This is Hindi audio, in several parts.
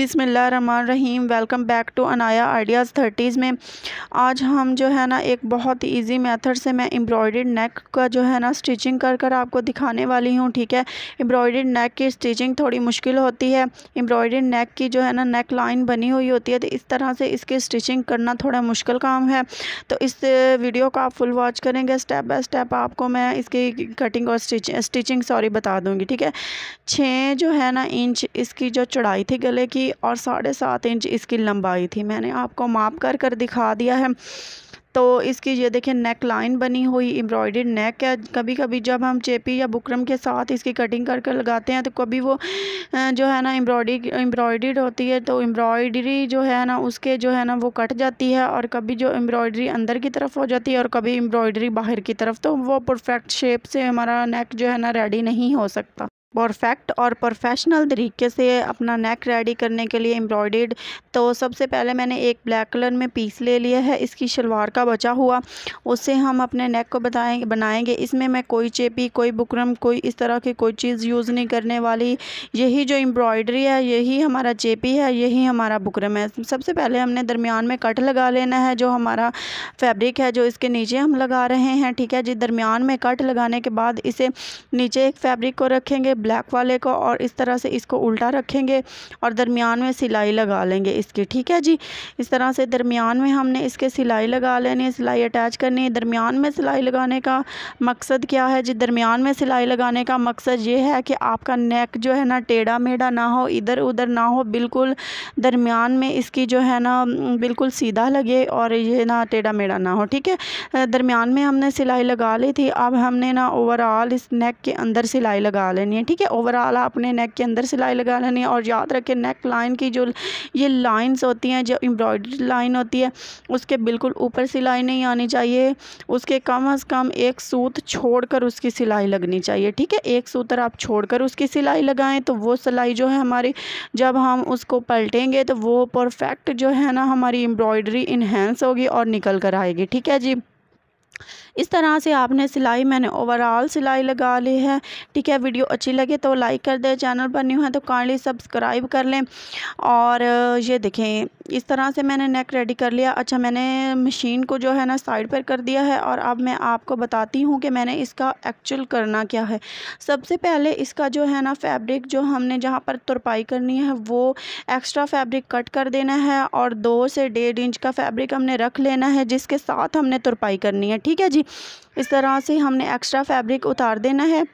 Rahim welcome back to Anaya ideas thirties में आज हम जो है ना एक बहुत ही ईजी मेथड से मैं एम्ब्रॉयड नेक का जो है ना स्टिचिंग कर कर आपको दिखाने वाली हूँ ठीक है एम्ब्रॉयड नेक की स्टिचिंग थोड़ी मुश्किल होती है एम्ब्रॉयड नेक की जो है ना नेक लाइन बनी हुई होती है तो इस तरह से इसकी स्टिचिंग करना थोड़ा मुश्किल काम है तो इस वीडियो को आप फुल वॉच करेंगे स्टेप बाय स्टेप आपको मैं इसकी कटिंग और स्टिचिंग सॉरी बता दूँगी ठीक है छः जो है ना इंच इसकी जो चढ़ाई थी गले की थी और साढ़े सात इंच इसकी लंबाई थी मैंने आपको माप कर कर दिखा दिया है तो इसकी ये देखिए नेक लाइन बनी हुई एम्ब्रॉयडर्ड नेक है कभी कभी जब हम चेपी या बुकरम के साथ इसकी कटिंग करके लगाते हैं तो कभी वो जो है ना एम्ब्रॉयडरी एम्ब्रॉयडर्ड होती है तो एम्ब्रॉयडरी जो है ना उसके जो है ना वो कट जाती है और कभी जो एम्ब्रॉयडरी अंदर की तरफ हो जाती है और कभी एम्ब्रॉयडरी बाहर की तरफ तो वो परफेक्ट शेप से हमारा नेक जो है ना रेडी नहीं हो सकता परफेक्ट और प्रोफेशनल तरीके से अपना नेक रेडी करने के लिए एम्ब्रॉयड तो सबसे पहले मैंने एक ब्लैक कलर में पीस ले लिया है इसकी शलवार का बचा हुआ उससे हम अपने नेक को बताएंगे बनाएंगे इसमें मैं कोई चेपी कोई बुकरम कोई इस तरह की कोई चीज़ यूज़ नहीं करने वाली यही जो एम्ब्रॉयडरी है यही हमारा चेपी है यही हमारा बुकरम है सबसे पहले हमने दरमियान में कट लगा लेना है जो हमारा फैब्रिक है जो इसके नीचे हम लगा रहे हैं ठीक है जी दरमियान में कट लगाने के बाद इसे नीचे एक फैब्रिक को रखेंगे ब्लैक वाले को और इस तरह से इसको उल्टा रखेंगे और दरमियान में सिलाई लगा लेंगे इसकी ठीक है जी इस तरह से दरमियान में हमने इसके सिलाई लगा लेनी है सिलाई अटैच करनी है दरमियान में सिलाई लगाने का मकसद क्या है जी दरमियान में सिलाई लगाने का मकसद ये है कि आपका नेक जो है ना टेढ़ा मेढ़ा ना हो इधर उधर ना हो बिल्कुल दरमियान में इसकी जो है ना बिल्कुल सीधा लगे और ये ना टेढ़ा मेढ़ा ना हो ठीक है दरमियान में हमने सिलाई लगा ली थी अब हमने ना ओवरऑल इस नेक के अंदर सिलाई लगा लेनी है ठीक है ओवरऑल आपने नेक के अंदर सिलाई लगा लेनी है और याद रखें नेक लाइन की जो ये लाइंस होती हैं जो एम्ब्रॉयडरी लाइन होती है उसके बिल्कुल ऊपर सिलाई नहीं आनी चाहिए उसके कम अज़ कम एक सूत छोड़कर उसकी सिलाई लगनी चाहिए ठीक है एक सूत्र आप छोड़कर उसकी सिलाई लगाएं तो वो सिलाई जो है हमारी जब हम उसको पलटेंगे तो वो परफेक्ट जो है ना हमारी एम्ब्रॉयडरी इन्हेंस होगी और निकल कर आएगी ठीक है जी इस तरह से आपने सिलाई मैंने ओवरऑल सिलाई लगा ली है ठीक है वीडियो अच्छी लगे तो लाइक कर दें चैनल पर न्यू है तो काइंडली सब्सक्राइब कर लें और ये देखें इस तरह से मैंने नेक रेडी कर लिया अच्छा मैंने मशीन को जो है ना साइड पर कर दिया है और अब मैं आपको बताती हूँ कि मैंने इसका एक्चुअल करना क्या है सबसे पहले इसका जो है ना फैब्रिक जो हमने जहाँ पर तुरपाई करनी है वो एक्स्ट्रा फैब्रिक कट कर देना है और दो से डेढ़ इंच का फैब्रिक हमने रख लेना है जिसके साथ हमने तुरपाई करनी है है ठीक है जी इस तरह से हमने एक्स्ट्रा फैब्रिक उतार देना है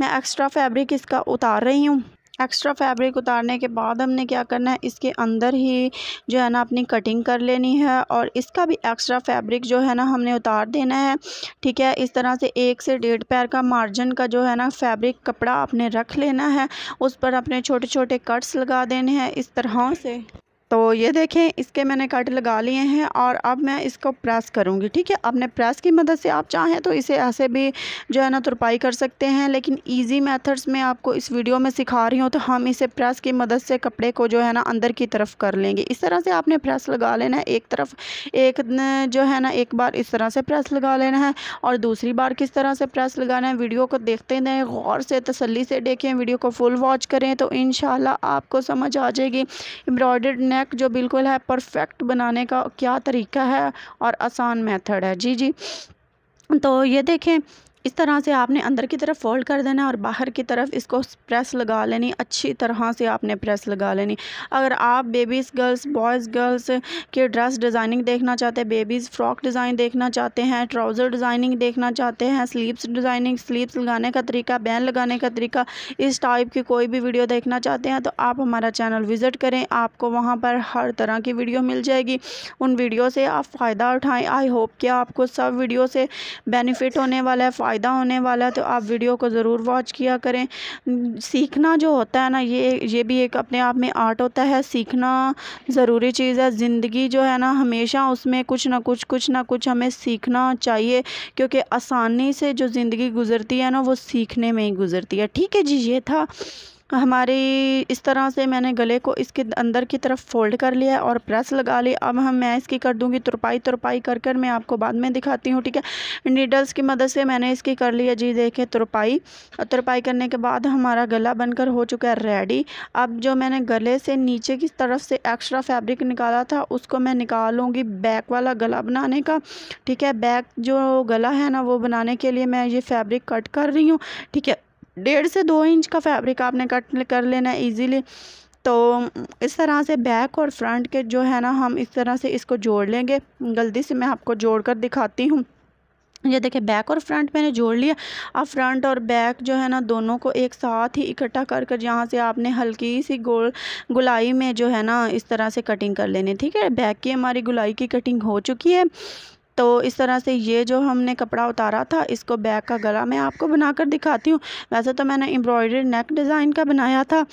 मैं एक्स्ट्रा फैब्रिक इसका उतार रही हूँ एक्स्ट्रा फैब्रिक उतारने के बाद हमने क्या करना है इसके अंदर ही जो है ना अपनी कटिंग कर लेनी है और इसका भी एक्स्ट्रा फैब्रिक जो है ना हमने उतार देना है ठीक है इस तरह से एक से डेढ़ पैर का मार्जिन का जो है ना फैब्रिक कपड़ा आपने रख लेना है उस पर अपने छोटे छोटे कट्स लगा देने हैं इस तरह से तो ये देखें इसके मैंने कट लगा लिए हैं और अब मैं इसको प्रेस करूँगी ठीक है अपने प्रेस की मदद से आप चाहें तो इसे ऐसे भी जो है ना तुरपाई कर सकते हैं लेकिन ईजी मेथड्स में आपको इस वीडियो में सिखा रही हूँ तो हम इसे प्रेस की मदद से कपड़े को जो है ना अंदर की तरफ कर लेंगे इस तरह से आपने प्रेस लगा लेना है एक तरफ एक जो है ना एक बार इस तरह से प्रेस लगा लेना है और दूसरी बार किस तरह से प्रेस लगाना है वीडियो को देखते रहें गौर से तसली से देखें वीडियो को फुल वॉच करें तो इन आपको समझ आ जाएगी एम्ब्रॉयडर्ड नेक जो बिल्कुल है परफेक्ट बनाने का क्या तरीका है और आसान मेथड है जी जी तो ये देखें इस तरह से आपने अंदर की तरफ फोल्ड कर देना और बाहर की तरफ इसको प्रेस लगा लेनी अच्छी तरह से आपने प्रेस लगा लेनी अगर आप बेबीज़ गर्ल्स बॉयज़ गर्ल्स के ड्रेस डिज़ाइनिंग देखना चाहते हैं बेबीज़ फ्रॉक डिज़ाइन देखना चाहते हैं ट्राउज़र डिज़ाइनिंग देखना चाहते हैं स्लीव्स डिज़ाइनिंग स्लीव्स लगाने का तरीका बैन लगाने का तरीका इस टाइप की कोई भी वीडियो देखना चाहते हैं तो आप हमारा चैनल विज़िट करें आपको वहाँ पर हर तरह की वीडियो मिल जाएगी उन वीडियो से आप फ़ायदा उठाएँ आई होप कि आपको सब वीडियो से बेनिफिट होने वाला है फ़ायदा होने वाला है तो आप वीडियो को ज़रूर वॉच किया करें सीखना जो होता है ना ये ये भी एक अपने आप में आर्ट होता है सीखना ज़रूरी चीज़ है ज़िंदगी जो है ना हमेशा उसमें कुछ ना कुछ कुछ ना कुछ हमें सीखना चाहिए क्योंकि आसानी से जो ज़िंदगी गुजरती है ना वो सीखने में ही गुजरती है ठीक है जी ये था हमारी इस तरह से मैंने गले को इसके अंदर की तरफ फोल्ड कर लिया है और प्रेस लगा ली अब हम मैं इसकी कर दूँगी तुरपाई तुरपाई कर कर मैं आपको बाद में दिखाती हूँ ठीक है नीडल्स की मदद से मैंने इसकी कर लिया जी देखें तुरपाई तुरपाई करने के बाद हमारा गला बनकर हो चुका है रेडी अब जो मैंने गले से नीचे की तरफ से एक्स्ट्रा फैब्रिक निकाला था उसको मैं निकालूँगी बैक वाला गला बनाने का ठीक है बैक जो गला है ना वो बनाने के लिए मैं ये फैब्रिक कट कर रही हूँ ठीक है डेढ़ से दो इंच का फैब्रिक आपने कट कर लेना है ईजीली तो इस तरह से बैक और फ्रंट के जो है ना हम इस तरह से इसको जोड़ लेंगे गलती से मैं आपको जोड़ कर दिखाती हूँ ये देखिए बैक और फ्रंट मैंने जोड़ लिया अब फ्रंट और बैक जो है ना दोनों को एक साथ ही इकट्ठा कर कर यहाँ से आपने हल्की सी गोल गुलाई में जो है ना इस तरह से कटिंग कर लेनी ठीक है बैक की हमारी गुलाई की कटिंग हो चुकी है तो इस तरह से ये जो हमने कपड़ा उतारा था इसको बैग का गला मैं आपको बनाकर दिखाती हूँ वैसे तो मैंने एम्ब्रॉयडरी नेक डिज़ाइन का बनाया था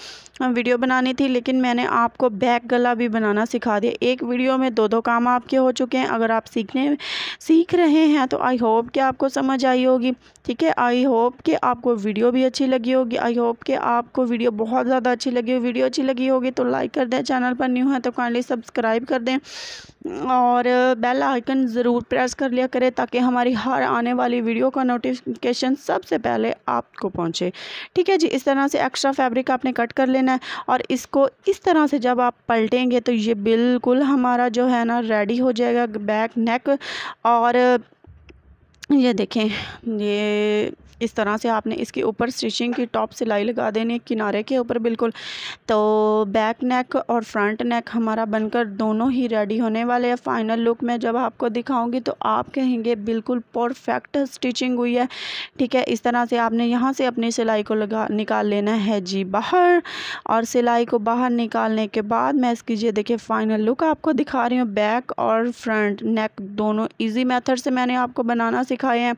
वीडियो बनानी थी लेकिन मैंने आपको बैक गला भी बनाना सिखा दिया एक वीडियो में दो दो काम आपके हो चुके हैं अगर आप सीखने सीख रहे हैं तो आई होप कि आपको समझ आई होगी ठीक है आई होप कि आपको वीडियो भी अच्छी लगी होगी आई होप कि आपको वीडियो बहुत ज़्यादा अच्छी लगी होगी वीडियो अच्छी लगी होगी तो लाइक कर दें चैनल पर न्यू है तो काइंडली सब्सक्राइब कर दें और बेल आइकन ज़रूर प्रेस कर लिया करें ताकि हमारी हर आने वाली वीडियो का नोटिफिकेशन सबसे पहले आपको पहुँचे ठीक है जी इस तरह से एक्स्ट्रा फैब्रिक आपने कट कर लेना है और इसको इस तरह से जब आप पलटेंगे तो ये बिल्कुल हमारा जो है ना रेडी हो जाएगा बैक नेक और ये देखें ये इस तरह से आपने इसके ऊपर स्टिचिंग की टॉप सिलाई लगा देनी किनारे के ऊपर बिल्कुल तो बैक नेक और फ्रंट नेक हमारा बनकर दोनों ही रेडी होने वाले हैं फाइनल लुक में जब आपको दिखाऊंगी तो आप कहेंगे बिल्कुल परफेक्ट स्टिचिंग हुई है ठीक है इस तरह से आपने यहाँ से अपनी सिलाई को लगा निकाल लेना है जी बाहर और सिलाई को बाहर निकालने के बाद मैं इसकी ये देखिए फाइनल लुक आपको दिखा रही हूँ बैक और फ्रंट नेक दोनों ईजी मैथड से मैंने आपको बनाना सिखाए हैं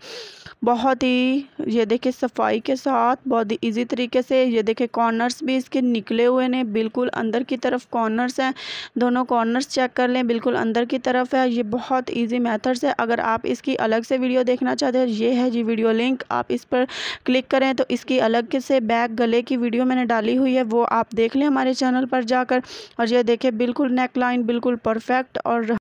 बहुत ही ये देखिए सफाई के साथ बहुत ही ईजी तरीके से ये देखिए कॉर्नर्स भी इसके निकले हुए ने बिल्कुल अंदर की तरफ कॉर्नर्स हैं दोनों कॉर्नर्स चेक कर लें बिल्कुल अंदर की तरफ है ये बहुत ईजी मैथड्स है अगर आप इसकी अलग से वीडियो देखना चाहते हैं ये है जी वीडियो लिंक आप इस पर क्लिक करें तो इसकी अलग से बैक गले की वीडियो मैंने डाली हुई है वो आप देख लें हमारे चैनल पर जाकर और ये देखें बिल्कुल नेक लाइन बिल्कुल परफेक्ट और